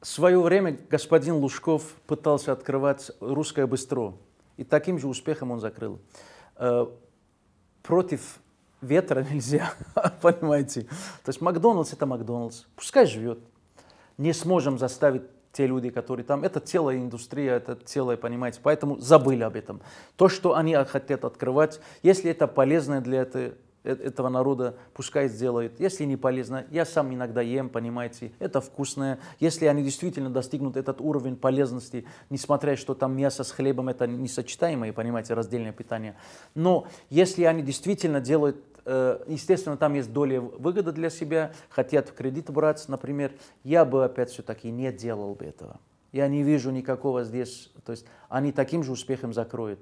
В свое время господин Лужков пытался открывать русское быстро, и таким же успехом он закрыл. Э, против ветра нельзя, понимаете. То есть Макдональдс – это Макдональдс. Пускай живет. Не сможем заставить те люди, которые там, это тело индустрия, это тело, понимаете, поэтому забыли об этом. То, что они хотят открывать, если это полезное для этой Э, этого народа, пускай сделают. Если не полезно, я сам иногда ем, понимаете, это вкусное. Если они действительно достигнут этот уровень полезности, несмотря что там мясо с хлебом это несочетаемое, понимаете, раздельное питание. Но если они действительно делают э, естественно, там есть доля выгоды для себя, хотят в кредит брать, например, я бы опять все-таки не делал бы этого. Я не вижу никакого здесь, то есть они таким же успехом закроют.